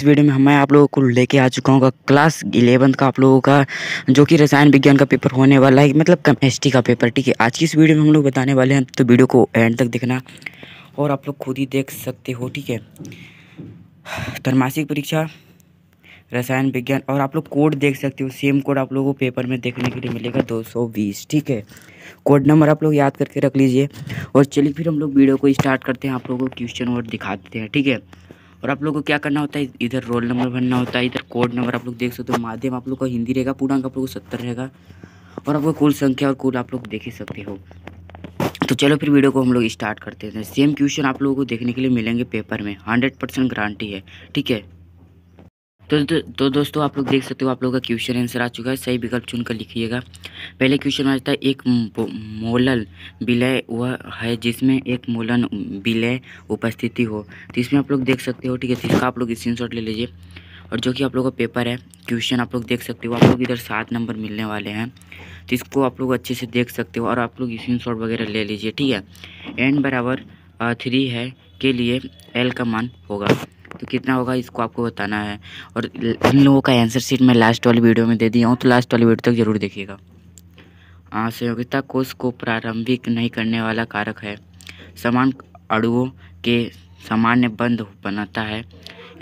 इस वीडियो में मैं आप लोगों को लेके आ चुका हूँ क्लास इलेवंथ का आप लोगों का जो कि रसायन विज्ञान का पेपर होने वाला है मतलब केमिस्ट्री का पेपर ठीक है आज की इस वीडियो में हम लोग बताने वाले हैं तो वीडियो को एंड तक देखना और आप लोग खुद ही देख सकते हो ठीक है त्रमासिक परीक्षा रसायन विज्ञान और आप लोग कोड देख सकते हो सेम कोड आप लोगों को पेपर में देखने के लिए मिलेगा 220 ठीक है कोड नंबर आप लोग याद करके रख लीजिए और चलिए फिर हम लोग वीडियो को स्टार्ट करते हैं आप लोगों को क्वेश्चन और दिखा देते हैं ठीक है और आप लोग को क्या करना होता है इधर रोल नंबर भरना होता है इधर कोड नंबर आप लोग देख सकते हो माध्यम आप लोग का हिंदी रहेगा पूर्णांक आप लोग को सत्तर रहेगा और आपको कुल संख्या और कुल आप लोग देख ही सकते हो तो चलो फिर वीडियो को हम लोग स्टार्ट करते हैं सेम क्वेश्चन आप लोगों को देखने के लिए मिलेंगे पेपर में हंड्रेड परसेंट गारंटी है ठीक है तो दो, तो, तो दोस्तों आप लोग देख सकते हो आप लोगों का क्वेश्चन आंसर आ चुका है सही विकल्प चुन कर लिखिएगा पहले क्वेश्चन आ जाता है एक मोलल विलय वह है जिसमें एक मोलन विलय उपस्थिति हो तो इसमें आप लोग देख सकते हो ठीक है जिसका तो इसका आप लोग स्क्रीन ले लीजिए और जो कि आप लोग का पेपर है क्वेश्चन आप लोग देख सकते हो आप लोग इधर सात नंबर मिलने वाले हैं तो इसको आप लोग अच्छे से देख सकते हो और आप लोग स्क्रीन वगैरह ले लीजिए ठीक है एन बराबर थ्री है के लिए एल का मान होगा तो कितना होगा इसको आपको बताना है और इन लोगों का आंसर सीट मैं लास्ट वाली वीडियो में दे दिया हूँ तो लास्ट वाली वीडियो तक ज़रूर देखिएगा हाँ, संयोगिता कोष को प्रारंभिक नहीं करने वाला कारक है समान अड़ुओं के सामान्य बंद बनाता है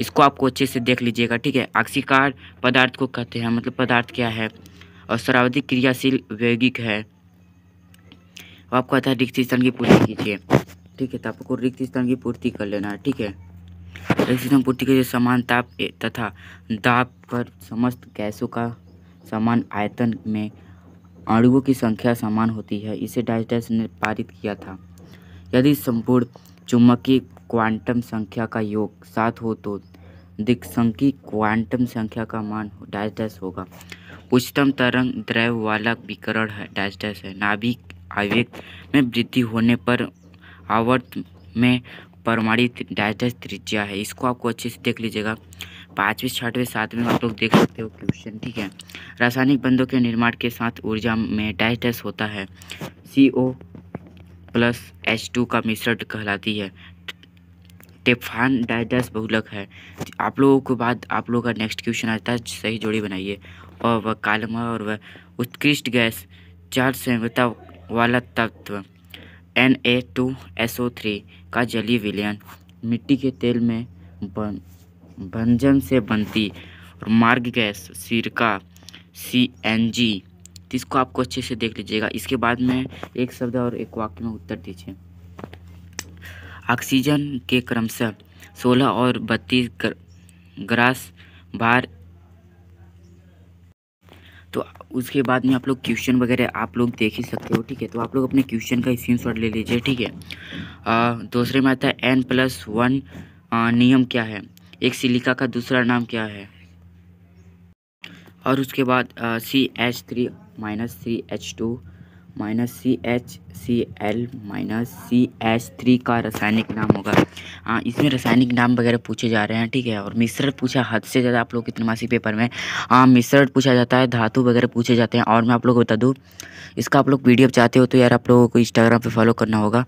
इसको आपको अच्छे से देख लीजिएगा ठीक है आक्सीकार पदार्थ को कहते हैं मतलब पदार्थ क्या है और सर्वाधिक क्रियाशील वैगिक है आपको आता है रिक्त स्थान की पूर्ति कीजिए ठीक है तो आपको रिक्त स्थान की पूर्ति कर लेना है ठीक है रक्षितम पूर्ति के समान ताप तथा दाब पर समस्त गैसों का समान आयतन में अणुओं की संख्या समान होती है इसे डाइस्टस ने पारित किया था यदि संपूर्ण चुम्बकीय क्वांटम संख्या का योग सात हो तो दिक्संकी क्वांटम संख्या का मान डैश होगा उच्चतम तरंग द्रव वाला विकरण है डैश है नाभिक आवेग में वृद्धि होने पर आवर्त में परमाणी डैश त्रिज्या है इसको आपको अच्छे से देख लीजिएगा पाँचवें छठवें सातवें आप लोग देख सकते हो क्वेश्चन ठीक है रासायनिक बंधों के निर्माण के साथ ऊर्जा में डैश होता है C O plus H two का मिश्रण कहलाती है टेफान डाइडस बहुलक है आप लोगों को बाद आप लोगों का नेक्स्ट क्वेश्चन आता है सही जोड़ी बनाइए और वह कालमा और वह उत्कृष्ट गैस चार संहिता वाला तत्व N A two S O three का जलीय विलयन मिट्टी के तेल में बन भंजन से बनती और मार्ग गैस सिरका सी एन जी इसको आपको अच्छे से देख लीजिएगा इसके बाद में एक शब्द और एक वाक्य में उत्तर दीजिए ऑक्सीजन के क्रमशः सोलह और बत्तीस ग्रास बार तो उसके बाद में आप लोग क्वेश्चन वगैरह आप लोग देख ही सकते हो ठीक है तो आप लोग अपने क्वेश्चन का स्क्रीन ले लीजिए ठीक है दूसरे में आता है एन प्लस वन नियम क्या है एक सिलिका का दूसरा नाम क्या है और उसके बाद C H three minus three H two minus C H C L minus C H three का रासायनिक नाम होगा हाँ इसमें रासायनिक नाम वगैरह पूछे जा रहे हैं ठीक है और मिश्रण पूछा हद से ज़्यादा आप लोग कितने मासी पेपर में हाँ मिश्रण पूछा जाता है धातु वगैरह पूछे जाते हैं और मैं आप लोग को बता दूँ इसका आप लोग वीडियो चाहते हो तो यार आप लोगों को इंस्टाग्राम पर फॉलो करना होगा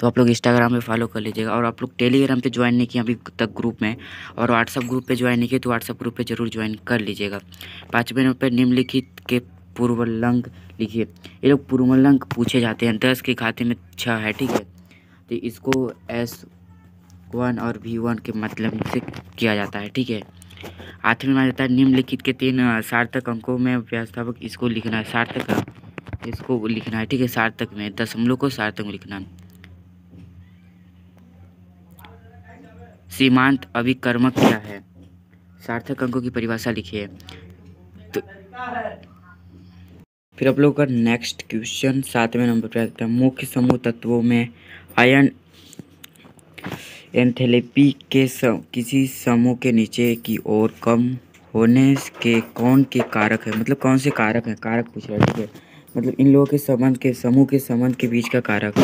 तो आप लोग इंस्टाग्राम पे फॉलो कर लीजिएगा और आप लोग टेलीग्राम पे ज्वाइन नहीं किए अभी तक ग्रुप में और व्हाट्सअप ग्रुप पे ज्वाइन नहीं किए तो व्हाट्सअप ग्रुप पे जरूर ज्वाइन कर लीजिएगा पाँचवें नंबर पर निम्नलिखित के पूर्वलंक लिखिए ये लोग पूर्वलंक पूछे जाते हैं दस के खाते में छः है ठीक है तो इसको एस वन और वी वन के मतलब से किया जाता है ठीक है आठ में माना जाता है निम्नलिखित के तीन सार्थक अंकों में व्यवस्थापक इसको लिखना है सार्थक इसको लिखना है ठीक है सार्थक में दशमलव को सार्थक में लिखना सीमांत अभिकर्मक क्या है सार्थक अंकों की परिभाषा लिखिए तो फिर आप लोग का नेक्स्ट क्वेश्चन सातवें नंबर पर आता है मुख्य समूह तत्वों में आयन एंथेलेपी के सम, किसी समूह के नीचे की ओर कम होने के कौन के कारक है मतलब कौन से कारक हैं कारक पूछ रहे ठीक है मतलब इन लोगों के संबंध के समूह के संबंध के बीच का कारक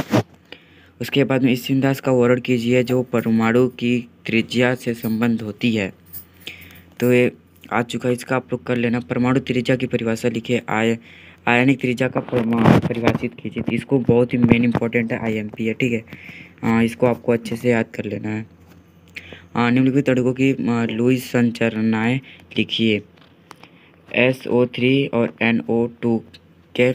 उसके बाद में इस दास का वर्ण कीजिए जो परमाणु की त्रिज्या से संबंध होती है तो ये आ चुका है इसका आप लोग कर लेना परमाणु त्रिज्या की परिभाषा लिखे आय आयनिक त्रिज्या का परिभाषित कीजिए तो इसको बहुत ही मेन इंपॉर्टेंट है आईएमपी है ठीक है आ, इसको आपको अच्छे से याद कर लेना है निम्नलिखित तड़कों की लुइस संचरणाएँ लिखिए एस ओ थ्री और एन ओ टू के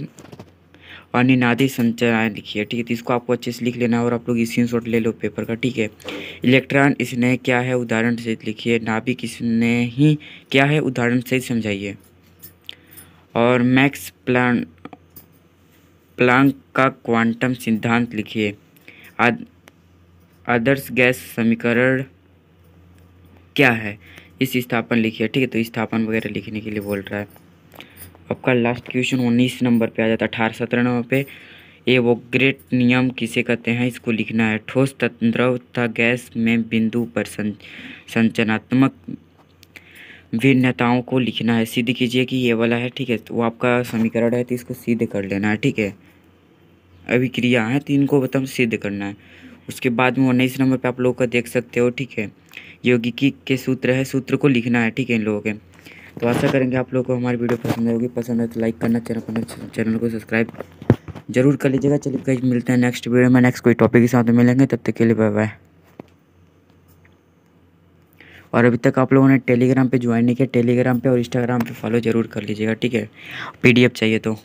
अनिनादी लिखी लिखिए ठीक है तो इसको आपको अच्छे से लिख लेना है और आप लोग स्क्रीन शॉट ले लो पेपर का ठीक है इलेक्ट्रॉन इसने क्या है उदाहरण से लिखिए नाभिक इसने ही क्या है उदाहरण से समझाइए और मैक्स प्लान प्लांक का क्वांटम सिद्धांत लिखिए आदर्श गैस समीकरण क्या है इस स्थापन लिखिए ठीक है तो स्थापन वगैरह लिखने के लिए बोल रहा है आपका लास्ट क्वेश्चन उन्नीस नंबर पे आ जाता है अठारह सत्रह नंबर पे ये वो ग्रेट नियम किसे कहते हैं इसको लिखना है ठोस तंद्रव तथा गैस में बिंदु पर सं, संचनात्मक भिन्नताओं को लिखना है सिद्ध कीजिए कि ये वाला है ठीक है तो वो आपका समीकरण है तो इसको सिद्ध कर लेना है ठीक है अभिक्रिया है तो इनको बताओ मतलब सिद्ध करना है उसके बाद में उन्नीस नंबर पे आप लोगों का देख सकते हो ठीक है यौगिकी के सूत्र है सूत्र को लिखना है ठीक है इन लोगों के तो आशा करेंगे आप लोगों को हमारी वीडियो पसंद होगी पसंद है तो लाइक करना चैनल तो चैनल को सब्सक्राइब जरूर कर लीजिएगा चलिए मिलते हैं नेक्स्ट वीडियो में नेक्स्ट कोई टॉपिक के साथ मिलेंगे तब तक के लिए बाय बाय और अभी तक आप लोगों ने टेलीग्राम पे ज्वाइन नहीं किया टेलीग्राम पे और इंस्टाग्राम पे फॉलो ज़रूर कर लीजिएगा ठीक है पीडीएफ चाहिए तो